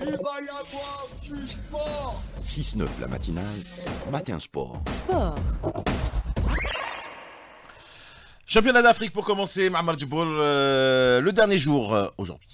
va sport 6-9 la matinale, matin sport. Sport. Championnat d'Afrique pour commencer, Mahmoud euh, le dernier jour euh, aujourd'hui.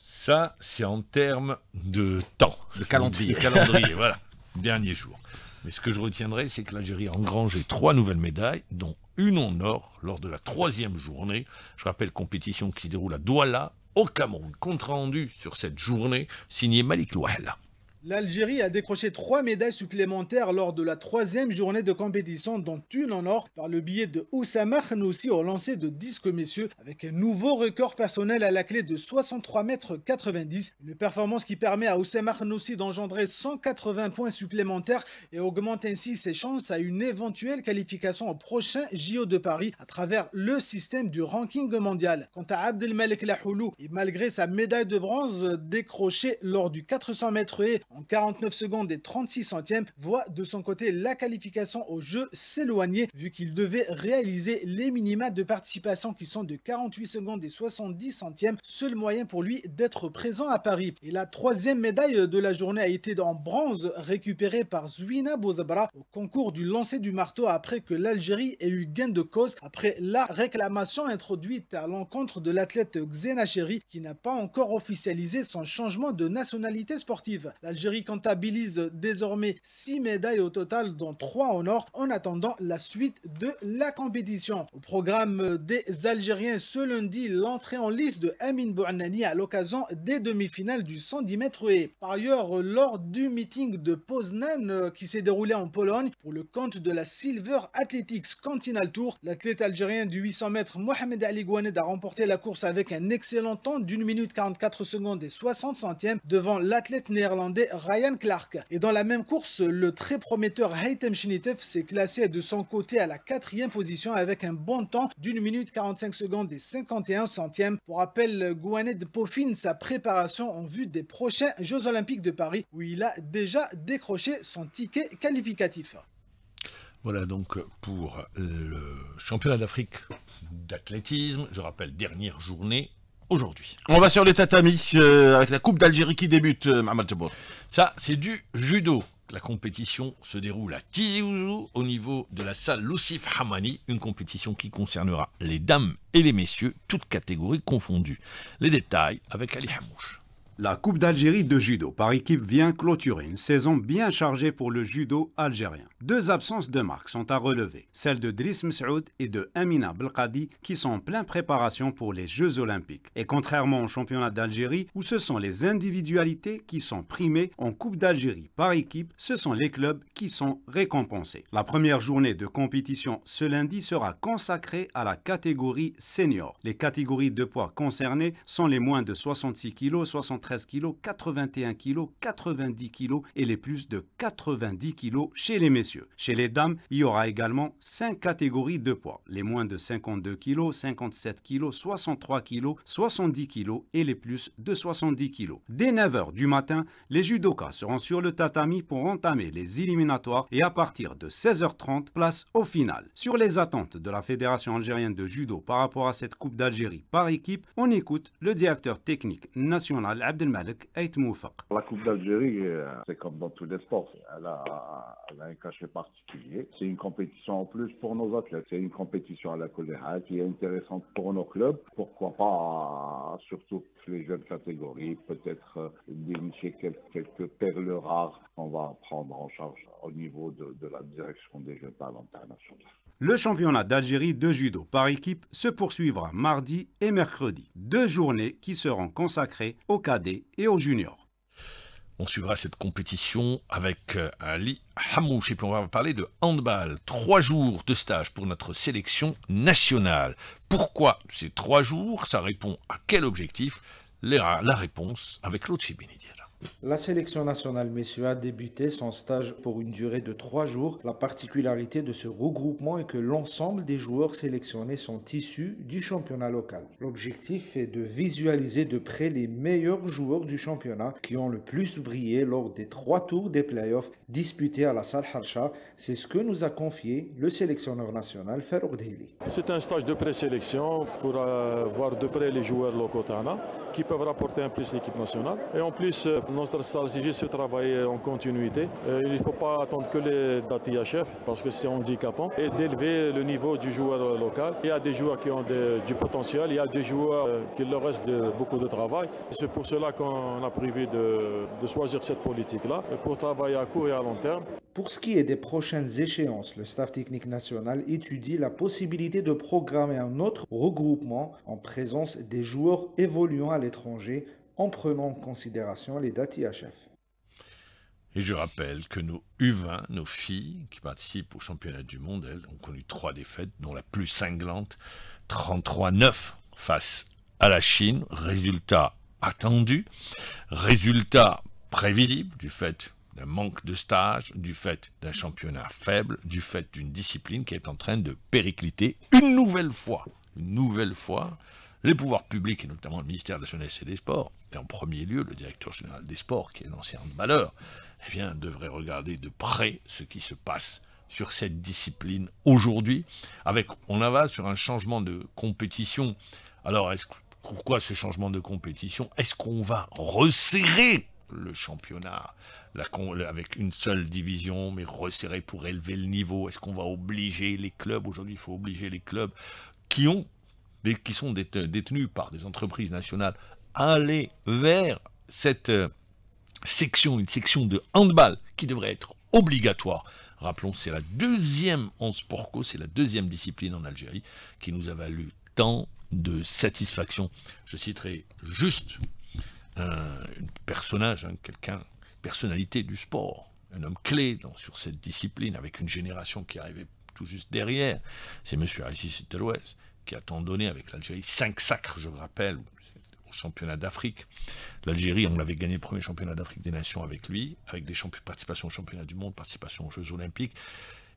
Ça, c'est en termes de temps. De calendrier. calendrier, voilà. Dernier jour. Mais ce que je retiendrai, c'est que l'Algérie a engrangé trois nouvelles médailles, dont une en or lors de la troisième journée. Je rappelle, compétition qui se déroule à Douala, au Cameroun. Compte rendu sur cette journée, signé Malik Louahla. L'Algérie a décroché trois médailles supplémentaires lors de la troisième journée de compétition, dont une en or par le biais de Oussama Khnoussi au lancer de disque messieurs, avec un nouveau record personnel à la clé de 63 mètres 90. Une performance qui permet à Oussama Khnoussi d'engendrer 180 points supplémentaires et augmente ainsi ses chances à une éventuelle qualification au prochain JO de Paris à travers le système du ranking mondial. Quant à Abdelmalek Lahoulou, et malgré sa médaille de bronze décrochée lors du 400 mètres et en 49 secondes et 36 centièmes, voit de son côté la qualification au jeu s'éloigner vu qu'il devait réaliser les minima de participation qui sont de 48 secondes et 70 centièmes, seul moyen pour lui d'être présent à Paris. Et la troisième médaille de la journée a été en bronze récupérée par Zouina Bozabara au concours du lancer du marteau après que l'Algérie ait eu gain de cause après la réclamation introduite à l'encontre de l'athlète Xena Chéri qui n'a pas encore officialisé son changement de nationalité sportive l'Algérie comptabilise désormais 6 médailles au total, dont 3 en or, en attendant la suite de la compétition. Au programme des Algériens ce lundi, l'entrée en liste de Amin Bouanani à l'occasion des demi-finales du 110 mètres et. Par ailleurs, lors du meeting de Poznan euh, qui s'est déroulé en Pologne pour le compte de la Silver Athletics Continental Tour, l'athlète algérien du 800 mètres Mohamed Ali Gouaned a remporté la course avec un excellent temps d'une minute 44 secondes et 60 centièmes devant l'athlète néerlandais Ryan Clark. Et dans la même course, le très prometteur Haytem Shinitev s'est classé de son côté à la quatrième position avec un bon temps d'une minute 45 secondes et 51 centièmes. Pour rappel, Gouanet peaufine sa préparation en vue des prochains Jeux Olympiques de Paris où il a déjà décroché son ticket qualificatif. Voilà donc pour le championnat d'Afrique d'athlétisme. Je rappelle, dernière journée aujourd'hui. On va sur les tatamis euh, avec la Coupe d'Algérie qui débute, Mahmoud euh, Ça, c'est du judo. La compétition se déroule à Tizi Ouzou au niveau de la salle Lucif Hamani, une compétition qui concernera les dames et les messieurs, toutes catégories confondues. Les détails avec Ali Hamouche. La Coupe d'Algérie de judo par équipe vient clôturer une saison bien chargée pour le judo algérien. Deux absences de marque sont à relever, celle de Driss et de Amina Belkadi qui sont en pleine préparation pour les Jeux Olympiques. Et contrairement au championnat d'Algérie où ce sont les individualités qui sont primées en Coupe d'Algérie par équipe, ce sont les clubs qui sont récompensés. La première journée de compétition ce lundi sera consacrée à la catégorie senior. Les catégories de poids concernées sont les moins de 66 kg, 73 kg, 81 kg, 90 kg et les plus de 90 kg chez les messieurs. Chez les dames, il y aura également 5 catégories de poids, les moins de 52 kg, 57 kg, 63 kg, 70 kg et les plus de 70 kg. Dès 9h du matin, les judokas seront sur le tatami pour entamer les éliminatoires et à partir de 16h30, place au final. Sur les attentes de la Fédération algérienne de judo par rapport à cette Coupe d'Algérie par équipe, on écoute le directeur technique national la Coupe d'Algérie, euh, c'est comme dans tous les sports, elle a, un cachet particulier. C'est une compétition en plus pour nos athlètes. C'est une compétition à la collégiale qui est intéressante pour nos clubs. Pourquoi pas, euh, surtout les jeunes catégories, peut-être euh, dénicher quelques, quelques perles rares qu'on va prendre en charge au niveau de, la direction des jeux talents l'international. Le championnat d'Algérie de judo par équipe se poursuivra mardi et mercredi, deux journées qui seront consacrées aux cadets et aux juniors. On suivra cette compétition avec euh, Ali Hamouch et puis on va parler de handball. Trois jours de stage pour notre sélection nationale. Pourquoi ces trois jours Ça répond à quel objectif La réponse avec Claude Bénédia. La sélection nationale messieurs a débuté son stage pour une durée de trois jours. La particularité de ce regroupement est que l'ensemble des joueurs sélectionnés sont issus du championnat local. L'objectif est de visualiser de près les meilleurs joueurs du championnat qui ont le plus brillé lors des trois tours des playoffs disputés à la salle Harsha. C'est ce que nous a confié le sélectionneur national Ferro Deli. C'est un stage de présélection pour euh, voir de près les joueurs locaux qui peuvent rapporter un plus l'équipe nationale et en plus euh, notre stratégie c'est de travailler euh, en continuité. Euh, il ne faut pas attendre que les dates IHF parce que c'est handicapant et d'élever le niveau du joueur euh, local. Il y a des joueurs qui ont du potentiel, il y a des joueurs qui leur reste beaucoup de travail. C'est pour cela qu'on a prévu de, de choisir cette politique-là pour travailler à court et à long terme. Pour ce qui est des prochaines échéances, le staff technique national étudie la possibilité de programmer un autre regroupement en présence des joueurs évoluant à l'étranger en prenant en considération les dates IHF. Et je rappelle que nos U20, nos filles qui participent au championnat du monde, elles ont connu trois défaites, dont la plus cinglante, 33-9 face à la Chine. Résultat attendu, résultat prévisible du fait d'un manque de stage, du fait d'un championnat faible, du fait d'une discipline qui est en train de péricliter une nouvelle fois. Une nouvelle fois, les pouvoirs publics, et notamment le ministère de la Jeunesse et des Sports, et en premier lieu le directeur général des Sports, qui est l'ancien de eh bien, devraient regarder de près ce qui se passe sur cette discipline aujourd'hui. Avec, on va sur un changement de compétition. Alors, est-ce, pourquoi ce changement de compétition Est-ce qu'on va resserrer le championnat avec une seule division, mais resserrer pour élever le niveau Est-ce qu'on va obliger les clubs Aujourd'hui, il faut obliger les clubs qui ont qui sont détenus par des entreprises nationales, aller vers cette euh, section, une section de handball qui devrait être obligatoire. Rappelons, c'est la deuxième en sport co, c'est la deuxième discipline en Algérie qui nous a valu tant de satisfaction. Je citerai juste un, personnage, hein, quelqu'un, personnalité du sport, un homme clé sur cette discipline, avec une génération qui arrivait tout juste derrière, c'est M. Agis Telouez, qui a tant donné avec l'Algérie Cinq sacres, je le rappelle, au championnat d'Afrique. L'Algérie, on avait gagné le premier championnat d'Afrique des Nations avec lui, avec des participations au championnat du monde, participation aux Jeux Olympiques.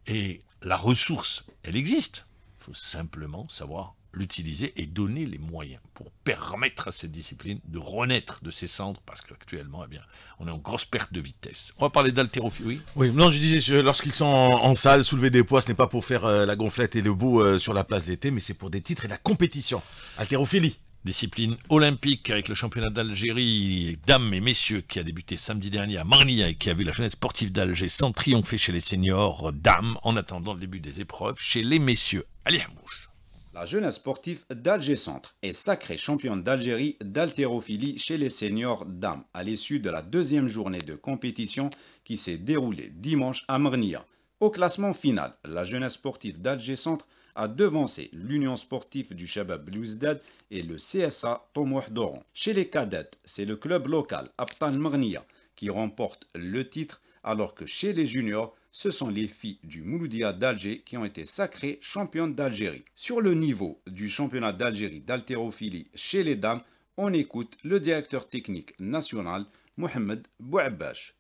Et la ressource, elle existe. Il faut simplement savoir l'utiliser et donner les moyens pour permettre à cette discipline de renaître de ses cendres, parce qu'actuellement, eh bien, on est en grosse perte de vitesse. On va parler d'haltérophilie. Oui, non, je disais, lorsqu'ils sont en, salle, soulever des poids, ce n'est pas pour faire euh, la gonflette et le bout euh, sur la place d'été, mais c'est pour des titres et la compétition. Haltérophilie. Discipline olympique avec le championnat d'Algérie, dames et messieurs, qui a débuté samedi dernier à Marnia et qui a vu la jeunesse sportive d'Alger sans triompher chez les seniors, dames, en attendant le début des épreuves chez les messieurs. Allez, à mouche la jeunesse sportive d'Alger Centre est sacrée championne d'Algérie d'haltérophilie chez les seniors dames à l'issue de la deuxième journée de compétition qui s'est déroulée dimanche à Mernia. Au classement final, la jeunesse sportive d'Alger Centre a devancé l'Union sportive du Chabab Louzdad et le CSA Tomouh Doron. Chez les cadettes, c'est le club local Aptan Mernia qui remporte le titre alors que chez les juniors, ce sont les filles du Mouloudia d'Alger qui ont été sacrées championnes d'Algérie. Sur le niveau du championnat d'Algérie d'haltérophilie chez les dames, on écoute le directeur technique national Mohamed Bouabbash.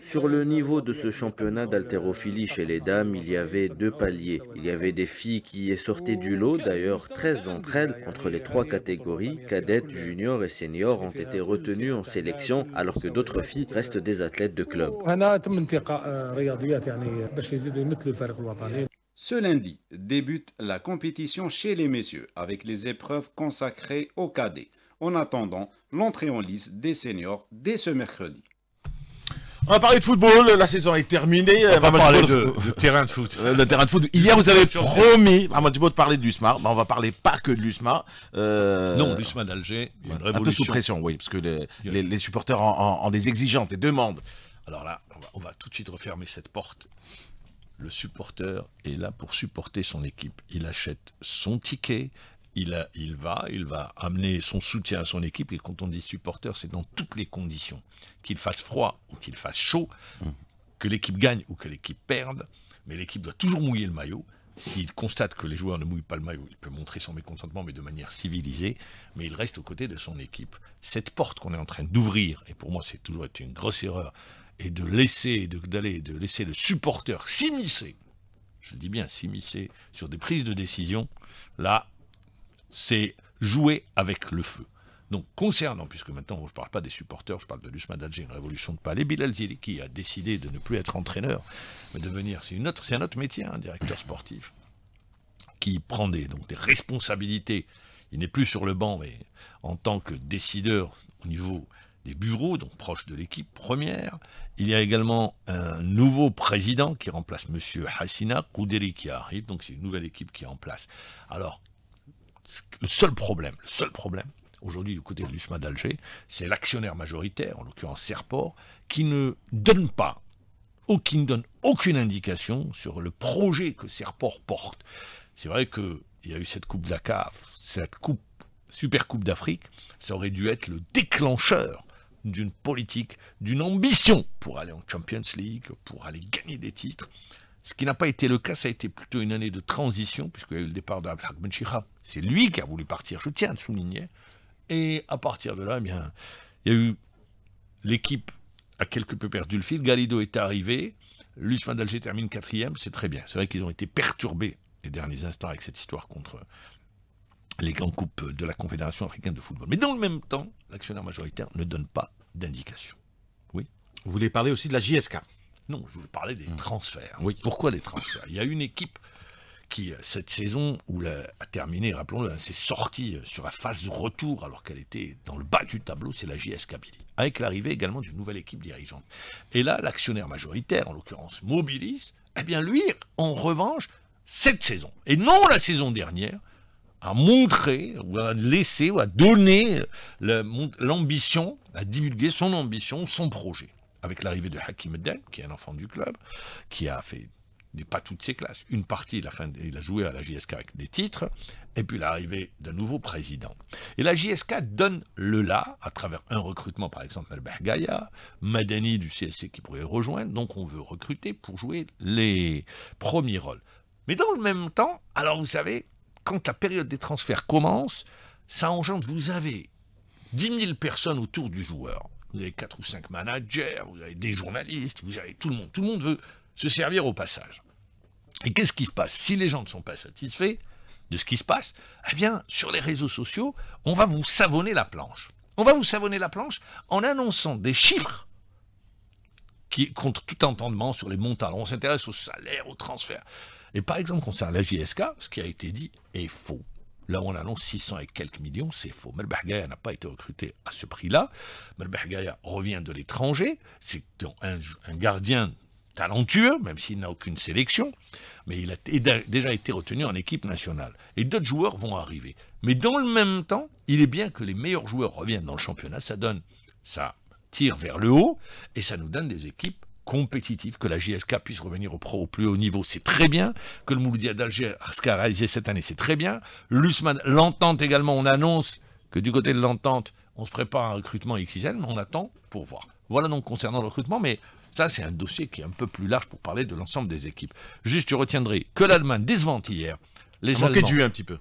Sur le niveau de ce championnat d'haltérophilie chez les dames, il y avait deux paliers. Il y avait des filles qui sortaient du lot, d'ailleurs 13 d'entre elles, entre les trois catégories, cadettes, juniors et seniors, ont été retenues en sélection, alors que d'autres filles restent des athlètes de club. Euh, euh, ce lundi débute la compétition chez les messieurs avec les épreuves consacrées aux cadets en attendant l'entrée en lice des seniors dès ce mercredi. On va parler de football, la saison est terminée. On va parler euh, de, terrain de foot. Hier, vous avez promis, Maman de parler de l'USMA. Bah, on va parler pas que de l'USMA. Euh, non, l'USMA d'Alger, une Un peu sous pression, oui, parce que les, supporters ont, des exigences, des demandes. Alors là, on va tout de suite refermer cette porte. Le supporter est là pour supporter son équipe. Il achète son ticket, il, va, il va amener son soutien à son équipe. Et quand on dit supporter, c'est dans toutes les conditions. Qu'il fasse froid ou qu'il fasse chaud, hum. que l'équipe gagne ou que l'équipe perde. Mais l'équipe doit toujours mouiller le maillot. S'il constate que les joueurs ne mouillent pas le maillot, il peut montrer son mécontentement, mais de manière civilisée. Mais il reste aux côtés de son équipe. Cette porte qu'on est en train d'ouvrir, et pour moi c'est toujours été une grosse erreur, et de laisser, d'aller, de, de laisser le supporter s'immiscer, je le dis bien s'immiscer, sur des prises de décision, là, c'est jouer avec le feu. Donc, concernant, puisque maintenant je ne parle pas des supporters, je parle de Lusman d'Alger, une révolution de Palais, Bilal qui a décidé de ne plus être entraîneur, mais de devenir, c'est un autre métier, un hein, directeur sportif, qui prend des, donc, des responsabilités. Il n'est plus sur le banc, mais en tant que décideur au niveau des bureaux, donc proche de l'équipe première. Il y a également un nouveau président qui remplace M. Hassina Kouderi qui arrive, donc c'est une nouvelle équipe qui est en place. Alors, le seul problème, le seul problème, aujourd'hui du côté de l'USMA d'Alger, c'est l'actionnaire majoritaire, en l'occurrence Serport, qui ne donne pas ou qui ne donne aucune indication sur le projet que Serport porte. C'est vrai qu'il y a eu cette Coupe Dakar, cette coupe, Super Coupe d'Afrique, ça aurait dû être le déclencheur d'une politique, d'une ambition pour aller en Champions League, pour aller gagner des titres. Ce qui n'a pas été le cas, ça a été plutôt une année de transition, puisqu'il y a eu le départ de Abdelhak Ben C'est lui qui a voulu partir, je tiens à le souligner. Et à partir de là, eh bien, il y a eu l'équipe a quelque peu perdu le fil. Galido est arrivé. L'Usman d'Alger termine quatrième. C'est très bien. C'est vrai qu'ils ont été perturbés les derniers instants avec cette histoire contre les grands coupes de la Confédération africaine de football. Mais dans le même temps, l'actionnaire majoritaire ne donne pas d'indication. Oui. Vous voulez parler aussi de la JSK non, je voulais parler des hmm. transferts. Oui. Pourquoi les transferts Il y a une équipe qui, euh, cette saison, où la a terminé, rappelons-le, hein, s'est sortie euh, sur la phase de retour alors qu'elle était dans le bas du tableau, c'est la JS Kabylie, avec l'arrivée également d'une nouvelle équipe dirigeante. Et là, l'actionnaire majoritaire, en l'occurrence Mobilis, eh bien lui, en revanche, cette saison, et non la saison dernière, a montré, ou a laissé, ou a donné euh, l'ambition, a divulgué son ambition, son projet avec l'arrivée de Hakim Eden, qui est un enfant du club, qui a fait pas toutes ses classes. Une partie, il a, a joué à la JSK avec des titres, et puis l'arrivée d'un nouveau président. Et la JSK donne le là, à travers un recrutement, par exemple, d'Albert bahgaya Madani du CSC qui pourrait rejoindre, donc on veut recruter pour jouer les premiers rôles. Mais dans le même temps, alors vous savez, quand la période des transferts commence, ça engendre, vous avez 10 000 personnes autour du joueur vous avez quatre ou cinq managers, vous avez des journalistes, vous avez tout le monde. Tout le monde veut se servir au passage. Et qu'est-ce qui se passe Si les gens ne sont pas satisfaits de ce qui se passe, eh bien, sur les réseaux sociaux, on va vous savonner la planche. On va vous savonner la planche en annonçant des chiffres qui contre tout entendement sur les montants. on s'intéresse au salaire, au transfert. Et par exemple, concernant la JSK, ce qui a été dit est faux. Là, on annonce 600 et quelques millions, c'est faux. Melbergaïa n'a pas été recruté à ce prix-là. Gaïa revient de l'étranger. C'est un, un, gardien talentueux, même s'il n'a aucune sélection. Mais il a déjà été retenu en équipe nationale. Et d'autres joueurs vont arriver. Mais dans le même temps, il est bien que les meilleurs joueurs reviennent dans le championnat. Ça donne, ça tire vers le haut et ça nous donne des équipes compétitif, que la JSK puisse revenir au, pro, au plus haut niveau, c'est très bien. Que le Mouloudia d'Alger a réalisé cette année, c'est très bien. L'USMAN, l'entente également, on annonce que du côté de l'entente, on se prépare à un recrutement XXL, mais on attend pour voir. Voilà donc concernant le recrutement, mais ça c'est un dossier qui est un peu plus large pour parler de l'ensemble des équipes. Juste, je retiendrai que l'Allemagne décevante hier. Les Allemands, un petit peu.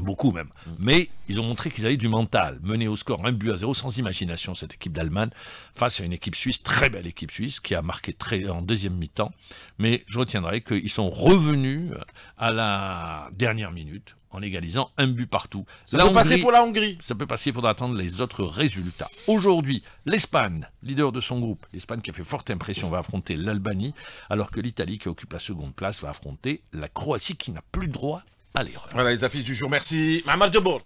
Beaucoup même. Mm. Mais ils ont montré qu'ils avaient du mental. Mené au score un but à zéro, sans imagination, cette équipe d'Allemagne, face à une équipe suisse, très belle équipe suisse, qui a marqué très, en deuxième mi-temps. Mais je retiendrai qu'ils sont revenus à la dernière minute en égalisant un but partout. Ça peut passer pour la Hongrie. Ça peut passer, il faudra attendre les autres résultats. Aujourd'hui, l'Espagne, leader de son groupe, l'Espagne qui a fait forte impression, va affronter l'Albanie, alors que l'Italie qui occupe la seconde place va affronter la Croatie qui n'a plus droit voilà les affiches du jour. Merci. Mamar Djabour.